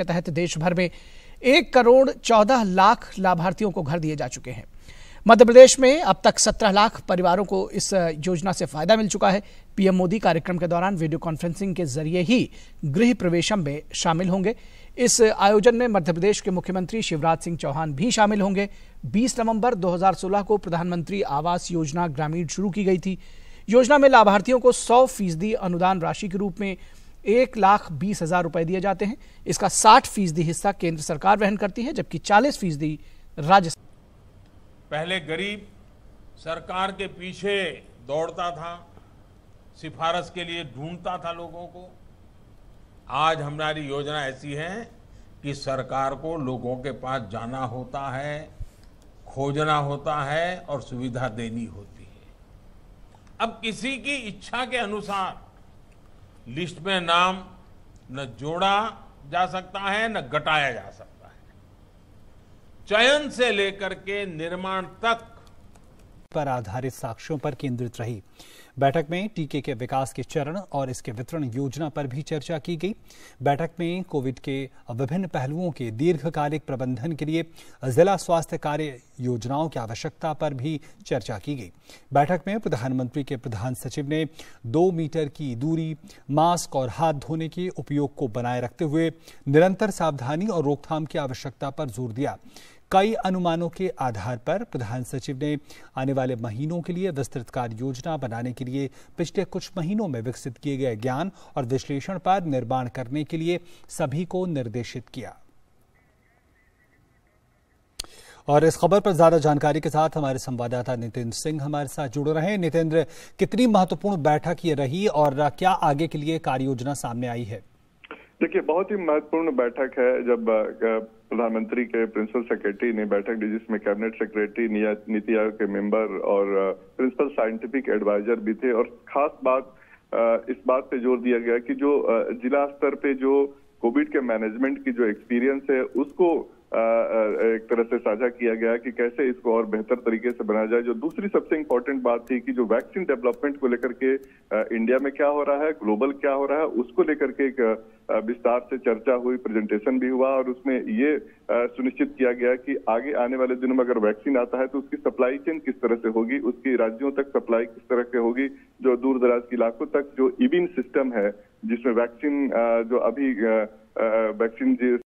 के तहत देश भर में एक करोड़ चौदह लाख लाभार्थियों को घर दिए जा चुके हैं मध्य प्रदेश में अब तक सत्रह लाख परिवारों को इस योजना से फायदा मिल चुका है पीएम मोदी कार्यक्रम के दौरान वीडियो कॉन्फ्रेंसिंग के जरिए ही गृह प्रवेशम में शामिल होंगे इस आयोजन में मध्य प्रदेश के मुख्यमंत्री शिवराज सिंह चौहान भी शामिल होंगे 20 नवंबर 2016 को प्रधानमंत्री आवास योजना ग्रामीण शुरू की गई थी योजना में लाभार्थियों को सौ फीसदी अनुदान राशि के रूप में एक लाख बीस हजार रुपए दिए जाते हैं इसका साठ फीसदी हिस्सा केंद्र सरकार वहन करती है जबकि चालीस फीसदी राज्य पहले गरीब सरकार के पीछे दौड़ता था सिफारिश के लिए ढूंढता था लोगों को आज हमारी योजना ऐसी है कि सरकार को लोगों के पास जाना होता है खोजना होता है और सुविधा देनी होती है अब किसी की इच्छा के अनुसार लिस्ट में नाम न जोड़ा जा सकता है न घटाया जा सकता है चयन से लेकर के निर्माण तक पर आधारित साक्ष्यों पर केंद्रित रही बैठक में टीके के विकास के चरण और इसके वितरण योजना पर भी चर्चा की गई बैठक में कोविड के विभिन्न पहलुओं के दीर्घकालिक प्रबंधन के लिए जिला स्वास्थ्य कार्य योजनाओं की आवश्यकता पर भी चर्चा की गई बैठक में प्रधानमंत्री के प्रधान सचिव ने दो मीटर की दूरी मास्क और हाथ धोने के उपयोग को बनाए रखते हुए निरंतर सावधानी और रोकथाम की आवश्यकता पर जोर दिया कई अनुमानों के आधार पर प्रधान सचिव ने आने वाले महीनों के लिए विस्तृत कार्य योजना बनाने के लिए पिछले कुछ महीनों में विकसित किए गए ज्ञान और विश्लेषण पर निर्माण करने के लिए सभी को निर्देशित किया और इस खबर पर ज्यादा जानकारी के साथ हमारे संवाददाता नितेंद्र सिंह हमारे साथ जुड़ रहे हैं नितेंद्र कितनी महत्वपूर्ण बैठक ये रही और क्या आगे के लिए कार्य योजना सामने आई है देखिए बहुत ही महत्वपूर्ण बैठक है जब प्रधानमंत्री के प्रिंसिपल सेक्रेटरी ने बैठक ली जिसमें कैबिनेट सेक्रेटरी नीति आयोग के मेंबर और प्रिंसिपल साइंटिफिक एडवाइजर भी थे और खास बात इस बात पे जोर दिया गया कि जो जिला स्तर पे जो कोविड के मैनेजमेंट की जो एक्सपीरियंस है उसको एक तरह से साझा किया गया कि कैसे इसको और बेहतर तरीके से बनाया जाए जो दूसरी सबसे इंपॉर्टेंट बात थी कि जो वैक्सीन डेवलपमेंट को लेकर के इंडिया में क्या हो रहा है ग्लोबल क्या हो रहा है उसको लेकर के एक विस्तार से चर्चा हुई प्रेजेंटेशन भी हुआ और उसमें ये सुनिश्चित किया गया कि आगे आने वाले दिनों में अगर वैक्सीन आता है तो उसकी सप्लाई चेन किस तरह से होगी उसकी राज्यों तक सप्लाई किस तरह से होगी जो दूर दराज के इलाकों तक जो इबिन सिस्टम है जिसमें वैक्सीन जो अभी वैक्सीन जिस